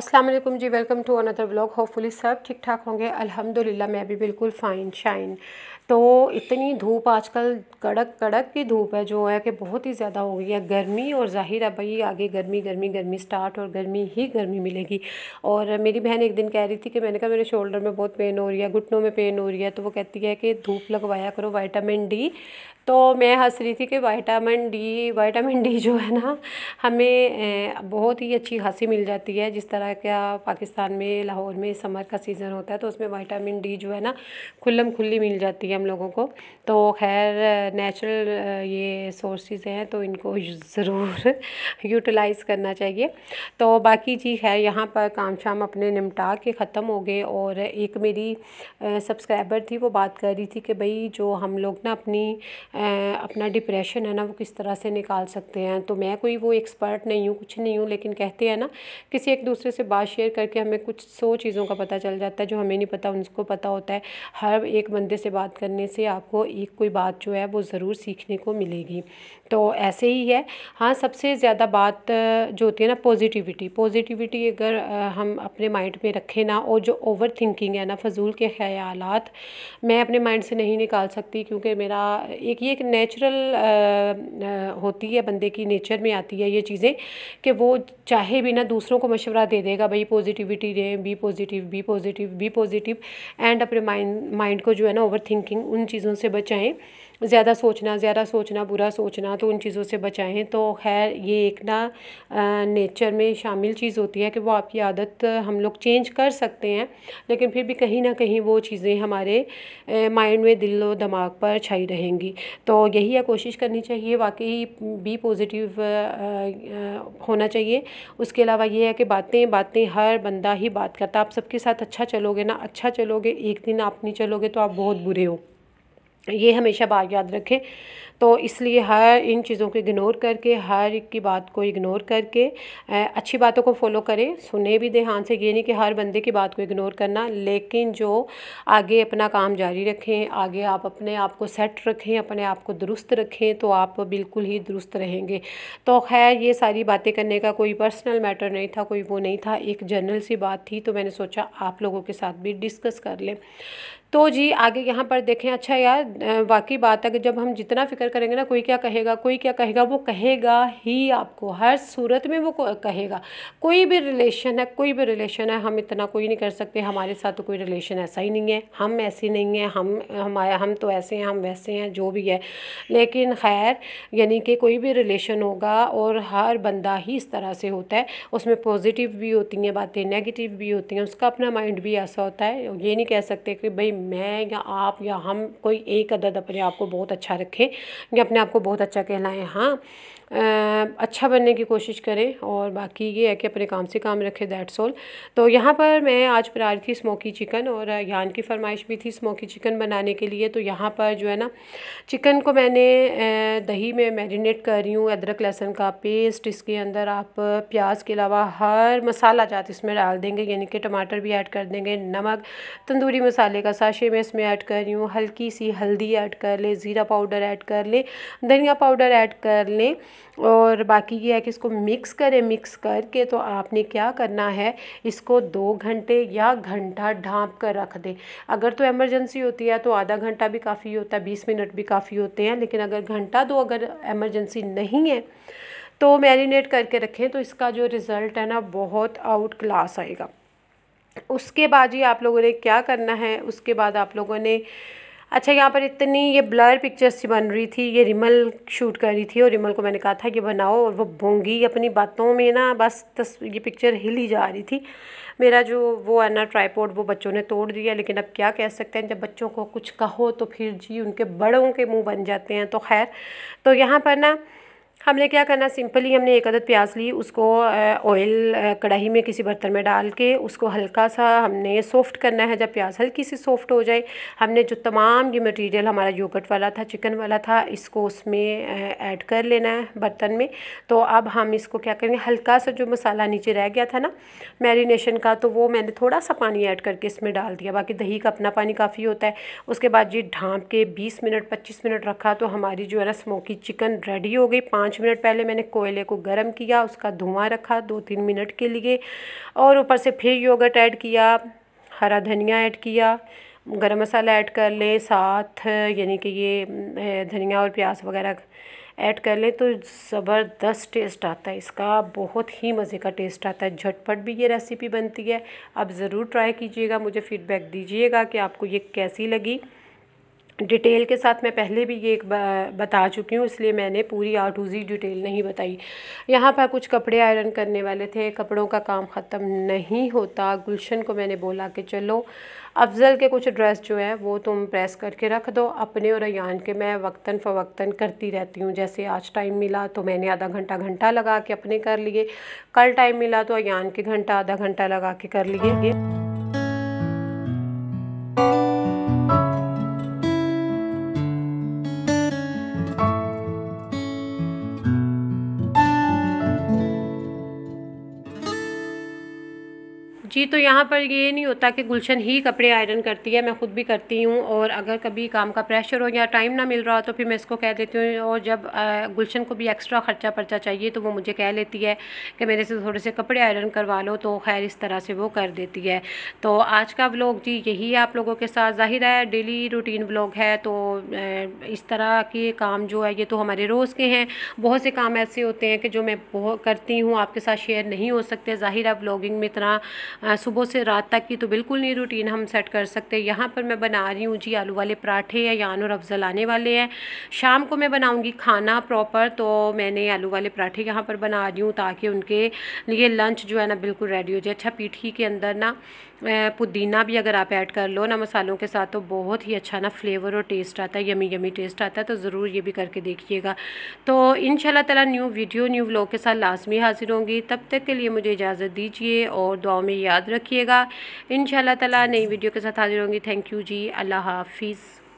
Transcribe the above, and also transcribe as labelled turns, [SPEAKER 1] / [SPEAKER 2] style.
[SPEAKER 1] अस्सलाम वालेकुम जी welcome to another vlog hopefully सब ठीक ठाक होंगे अल्हम्दुलिल्लाह मैं भी बिल्कुल फ़ाइन शाइन तो इतनी धूप आजकल कड़क कड़क की धूप है जो है कि बहुत ही ज़्यादा हो गई है गर्मी और ज़ाहिर है भाई आगे गर्मी गर्मी गर्मी स्टार्ट और गर्मी ही गर्मी मिलेगी और मेरी बहन एक दिन कह रही थी कि मैंने कहा मेरे शोल्डर में बहुत पेन हो रही है घुटनों में पेन हो रही है तो वो कहती है कि धूप लगवाया करो वाइटामिन डी तो मैं हंस रही थी कि वाइटामिन डी वाइटामिन डी जो है ना हमें बहुत ही अच्छी हंसी मिल जाती है जिस तरह का पाकिस्तान में लाहौर में समर का सीज़न होता है तो उसमें वाइटामिन डी जो है ना खुल्लम खुल्ली मिल जाती है हम लोगों को तो खैर नेचुरल ये सोर्सेज हैं तो इनको ज़रूर यूटिलाइज़ करना चाहिए तो बाकी जी खैर यहाँ पर काम शाम अपने निपटा के ख़त्म हो गए और एक मेरी सब्सक्राइबर थी वो बात कर रही थी कि भाई जो हम लोग ना अपनी अपना डिप्रेशन है ना वो किस तरह से निकाल सकते हैं तो मैं कोई वो एक्सपर्ट नहीं हूँ कुछ नहीं हूँ लेकिन कहते हैं ना किसी एक दूसरे से बात शेयर करके हमें कुछ सौ चीज़ों का पता चल जाता है जो हमें नहीं पता उनको पता होता है हर एक बंदे से बात करने से आपको एक कोई बात जो है वो ज़रूर सीखने को मिलेगी तो ऐसे ही है हाँ सबसे ज़्यादा बात जो होती है ना पॉजिटिविटी पॉजिटिविटी अगर हम अपने माइंड में रखें ना और जो ओवर थिंकिंग है ना फजूल के ख्याल मैं अपने माइंड से नहीं निकाल सकती क्योंकि मेरा एक एक एक नेचुरल होती है बंदे की नेचर में आती है ये चीज़ें कि वो चाहे भी ना दूसरों को मशवरा दे देगा भाई पॉजिटिविटी दें be positive be positive be positive and अपने माइंड माइंड को जो है ना ओवर थिंकिंग उन चीज़ों से बचाएँ ज़्यादा सोचना ज़्यादा सोचना बुरा सोचना तो उन चीज़ों से बचाएं तो खैर ये एक ना नेचर में शामिल चीज़ होती है कि वो आपकी आदत हम लोग चेंज कर सकते हैं लेकिन फिर भी कहीं ना कहीं वो चीज़ें हमारे माइंड में दिल और दिमाग पर छाई रहेंगी तो यही है कोशिश करनी चाहिए वाकई बी पॉजिटिव होना चाहिए उसके अलावा ये है कि बातें बातें हर बंदा ही बात करता आप सबके साथ अच्छा चलोगे ना अच्छा चलोगे एक दिन आप नहीं चलोगे तो आप बहुत बुरे हो ये हमेशा बात याद रखें तो इसलिए हर इन चीज़ों को इग्नोर करके हर एक की बात को इग्नोर करके अच्छी बातों को फॉलो करें सुने भी दें से ये नहीं कि हर बंदे की बात को इग्नोर करना लेकिन जो आगे अपना काम जारी रखें आगे आप अपने आप को सेट रखें अपने आप को दुरुस्त रखें तो आप बिल्कुल ही दुरुस्त रहेंगे तो खैर ये सारी बातें करने का कोई पर्सनल मैटर नहीं था कोई वो नहीं था एक जनरल सी बात थी तो मैंने सोचा आप लोगों के साथ भी डिस्कस कर लें तो जी आगे यहाँ पर देखें अच्छा यार वाकई बात है कि जब हम जितना फ़िक्र करेंगे ना कोई क्या कहेगा कोई क्या कहेगा वो कहेगा ही आपको हर सूरत में वो कहेगा कोई भी रिलेशन है कोई भी रिलेशन है हम इतना कोई नहीं कर सकते हमारे साथ तो कोई रिलेशन ऐसा ही नहीं है हम ऐसे नहीं हैं हम हमारे हम तो ऐसे हैं हम वैसे हैं जो भी है लेकिन खैर यानी कि कोई भी रिलेशन होगा और हर बंदा ही इस तरह से होता है उसमें पॉजिटिव भी होती हैं बातें नेगेटिव भी होती हैं उसका अपना माइंड भी ऐसा होता है ये नहीं कह सकते कि भाई मैं या आप या हम कोई एक अदद अपने आप को बहुत अच्छा रखें कि अपने आप को बहुत अच्छा कहलाएं हाँ अच्छा बनने की कोशिश करें और बाकी ये है कि अपने काम से काम रखें दैट्स ऑल तो यहाँ पर मैं आज बना रही थी स्मोकी चिकन और यान की फरमाइश भी थी स्मोकी चिकन बनाने के लिए तो यहाँ पर जो है ना चिकन को मैंने दही में मैरिनेट कर रही हूँ अदरक लहसुन का पेस्ट इसके अंदर आप प्याज के अलावा हर मसाला जात इसमें डाल देंगे यानी कि टमाटर भी ऐड कर देंगे नमक तंदूरी मसाले का साशे में इसमें ऐड कर रही हूँ हल्की सी हल्दी ऐड कर लें ज़ीरा पाउडर ऐड कर लें धनिया पाउडर ऐड कर लें और बाकी ये है कि इसको मिक्स करें मिक्स करके तो आपने क्या करना है इसको दो घंटे या घंटा ढांप कर रख दें अगर तो एमरजेंसी होती है तो आधा घंटा भी काफ़ी होता है बीस मिनट भी काफ़ी होते हैं लेकिन अगर घंटा दो अगर एमरजेंसी नहीं है तो मैरिनेट करके रखें तो इसका जो रिज़ल्ट है ना बहुत आउट क्लास आएगा उसके बाद ही आप लोगों ने क्या करना है उसके बाद आप लोगों ने अच्छा यहाँ पर इतनी ये ब्लर पिक्चर्स बन रही थी ये रिमल शूट कर रही थी और रिमल को मैंने कहा था कि बनाओ और वो भोंगी अपनी बातों में ना बस तस ये पिक्चर हिल ही जा रही थी मेरा जो वो है ना ट्राईपोर्ड वो बच्चों ने तोड़ दिया लेकिन अब क्या कह सकते हैं जब बच्चों को कुछ कहो तो फिर जी उनके बड़ों के मुँह बन जाते हैं तो खैर तो यहाँ पर ना हमने क्या करना सिंपली हमने एक अदद प्याज ली उसको ऑयल कढ़ाई में किसी बर्तन में डाल के उसको हल्का सा हमने सॉफ़्ट करना है जब प्याज हल्की सी सॉफ़्ट हो जाए हमने जो तमाम ये मटेरियल हमारा योगर्ट वाला था चिकन वाला था इसको उसमें ऐड कर लेना है बर्तन में तो अब हम इसको क्या करेंगे हल्का सा जो मसाला नीचे रह गया था ना मैरिनेशन का तो वो मैंने थोड़ा सा पानी ऐड करके इसमें डाल दिया बाकी दही का अपना पानी काफ़ी होता है उसके बाद ये ढाँप के बीस मिनट पच्चीस मिनट रखा तो हमारी जो है ना स्मोकी चिकन रेडी हो गई पाँच पाँच मिनट पहले मैंने कोयले को गर्म किया उसका धुआँ रखा दो तीन मिनट के लिए और ऊपर से फिर योगर्ट ऐड किया हरा धनिया ऐड किया गरम मसाला ऐड कर लें साथ यानी कि ये धनिया और प्याज वगैरह ऐड कर लें तो ज़बरदस्त टेस्ट आता है इसका बहुत ही मज़े का टेस्ट आता है झटपट भी ये रेसिपी बनती है आप ज़रूर ट्राई कीजिएगा मुझे फ़ीडबैक दीजिएगा कि आपको ये कैसी लगी डिटेल के साथ मैं पहले भी ये एक बता चुकी हूँ इसलिए मैंने पूरी आ टू जी डिटेल नहीं बताई यहाँ पर कुछ कपड़े आयरन करने वाले थे कपड़ों का काम ख़त्म नहीं होता गुलशन को मैंने बोला कि चलो अफजल के कुछ ड्रेस जो है वो तुम प्रेस करके रख दो अपने और अन के मैं वक्ता फ़वक्ता करती रहती हूँ जैसे आज टाइम मिला तो मैंने आधा घंटा घंटा लगा के अपने कर लिए कल टाइम मिला तो अन के घंटा आधा घंटा लगा के कर लिए जी तो यहाँ पर ये नहीं होता कि गुलशन ही कपड़े आयरन करती है मैं ख़ुद भी करती हूँ और अगर कभी काम का प्रेशर हो या टाइम ना मिल रहा हो तो फिर मैं इसको कह देती हूँ और जब गुलशन को भी एक्स्ट्रा ख़र्चा पर्चा चाहिए तो वो मुझे कह लेती है कि मेरे से थोड़े से कपड़े आयरन करवा लो तो खैर इस तरह से वो कर देती है तो आज का व्लॉग जी यही है आप लोगों के साथ ज़ाहिर है डेली रूटीन व्लॉग है तो इस तरह के काम जो है ये तो हमारे रोज़ के हैं बहुत से काम ऐसे होते हैं कि जो मैं करती हूँ आपके साथ शेयर नहीं हो सकते ज़ाहिर है ब्लॉगिंग में इतना सुबह से रात तक की तो बिल्कुल नहीं रूटीन हम सेट कर सकते यहाँ पर मैं बना रही हूँ जी आलू वाले पराठे या यान और अफजल आने वाले हैं शाम को मैं बनाऊँगी खाना प्रॉपर तो मैंने आलू वाले पराठे यहाँ पर बना रही हूँ ताकि उनके लिए लंच जो है ना बिल्कुल रेडी हो जाए अच्छा पीठी के अंदर ना पुदीना भी अगर आप ऐड कर लो ना मसालों के साथ तो बहुत ही अच्छा ना फ्लेवर और टेस्ट आता है यमी यमी टेस्ट आता है तो ज़रूर ये भी करके देखिएगा तो इन ताला न्यू वीडियो न्यू व्लॉग के साथ लाजमी हाजिर होंगी तब तक के लिए मुझे इजाज़त दीजिए और दुआ में याद रखिएगा इन ताला नई वीडियो के साथ हाजिर होंगी थैंक यू जी अल्लाह हाफिज़